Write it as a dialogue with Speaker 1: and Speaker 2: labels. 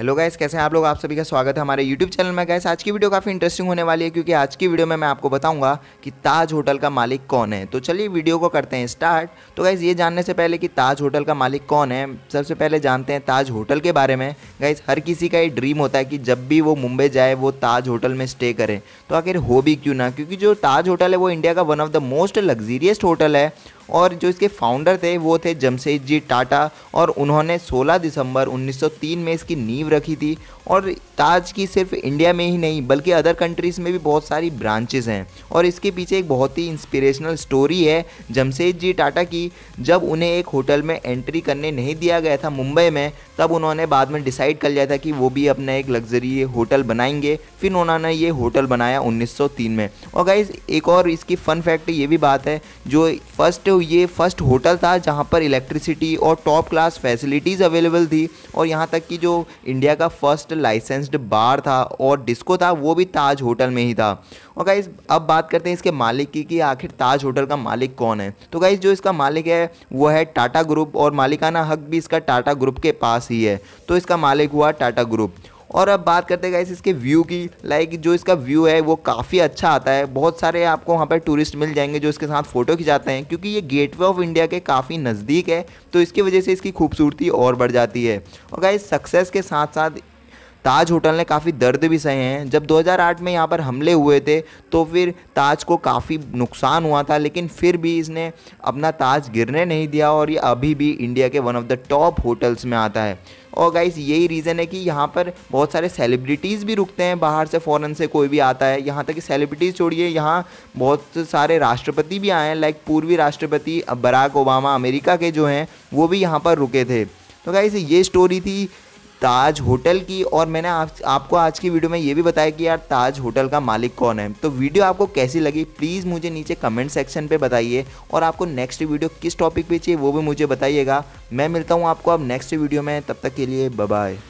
Speaker 1: hello guys कैसे हैं आप लोग आप सभी का स्वागत है हमारे यूट्यूब चैनल में गाइस आज की वीडियो काफ़ी इंटरेस्टिंग होने वाली है क्योंकि आज की वीडियो में मैं आपको बताऊंगा कि ताज होटल का मालिक कौन है तो चलिए वीडियो को करते हैं स्टार्ट तो गाइस ये जानने से पहले कि ताज होटल का मालिक कौन है सबसे पहले जानते हैं ताज होटल के बारे में गाइस हर किसी का ये ड्रीम होता है कि जब भी वो मुंबई जाए वो ताज होटल में स्टे करें तो आखिर हो भी क्यों ना क्योंकि जो ताज होटल है वो इंडिया का one of the most luxuriest hotel है और जो इसके फाउंडर थे वो थे जमशेद जी टाटा और उन्होंने 16 दिसंबर 1903 में इसकी नींव रखी थी और ताज की सिर्फ इंडिया में ही नहीं बल्कि अदर कंट्रीज़ में भी बहुत सारी ब्रांचेज हैं और इसके पीछे एक बहुत ही इंस्पिरेशनल स्टोरी है जमशेद जी टाटा की जब उन्हें एक होटल में एंट्री करने नहीं दिया गया था मुंबई में तब उन्होंने बाद में डिसाइड कर लिया था कि वो भी अपना एक लग्जरी होटल बनाएंगे फिर उन्होंने ये होटल बनाया 1903 में और गाइज एक और इसकी फ़न फैक्ट ये भी बात है जो फर्स्ट ये फर्स्ट होटल था जहाँ पर इलेक्ट्रिसिटी और टॉप क्लास फैसिलिटीज़ अवेलेबल थी और यहाँ तक कि जो इंडिया का फर्स्ट लाइसेंस्ड बार था और डिस्को था वो भी ताज होटल में ही था और गाइज अब बात करते हैं इसके मालिक की कि आखिर ताज होटल का मालिक कौन है तो गाइज जो इसका मालिक है वो है टाटा ग्रुप और मालिकाना हक भी इसका टाटा ग्रुप के पास ही है तो इसका मालिक हुआ टाटा ग्रुप और अब बात करते हैं गाइस इसके व्यू की लाइक जो इसका व्यू है वो काफ़ी अच्छा आता है बहुत सारे आपको वहाँ पर टूरिस्ट मिल जाएंगे जो इसके साथ फ़ोटो खिंचाते हैं क्योंकि ये गेटवे ऑफ इंडिया के काफ़ी नज़दीक है तो इसकी वजह से इसकी खूबसूरती और बढ़ जाती है और गाइस सक्सेस के साथ साथ ताज होटल ने काफ़ी दर्द भी सहे हैं जब 2008 में यहाँ पर हमले हुए थे तो फिर ताज को काफ़ी नुकसान हुआ था लेकिन फिर भी इसने अपना ताज गिरने नहीं दिया और ये अभी भी इंडिया के one of the top hotels में आता है और गाइस यही रीज़न है कि यहाँ पर बहुत सारे सेलिब्रिटीज़ भी रुकते हैं बाहर से फ़ॉरन से कोई भी आता है यहाँ तक कि सेलिब्रिटीज़ छोड़िए यहाँ बहुत सारे राष्ट्रपति भी आए हैं लाइक पूर्वी राष्ट्रपति बराक ओबामा अमेरिका के जो हैं वो भी यहाँ पर रुके थे तो गाइस ये स्टोरी थी ताज होटल की और मैंने आप, आपको आज की वीडियो में ये भी बताया कि यार ताज होटल का मालिक कौन है तो वीडियो आपको कैसी लगी प्लीज़ मुझे नीचे कमेंट सेक्शन पे बताइए और आपको नेक्स्ट वीडियो किस टॉपिक पे चाहिए वो भी मुझे बताइएगा मैं मिलता हूँ आपको अब नेक्स्ट वीडियो में तब तक के लिए बाय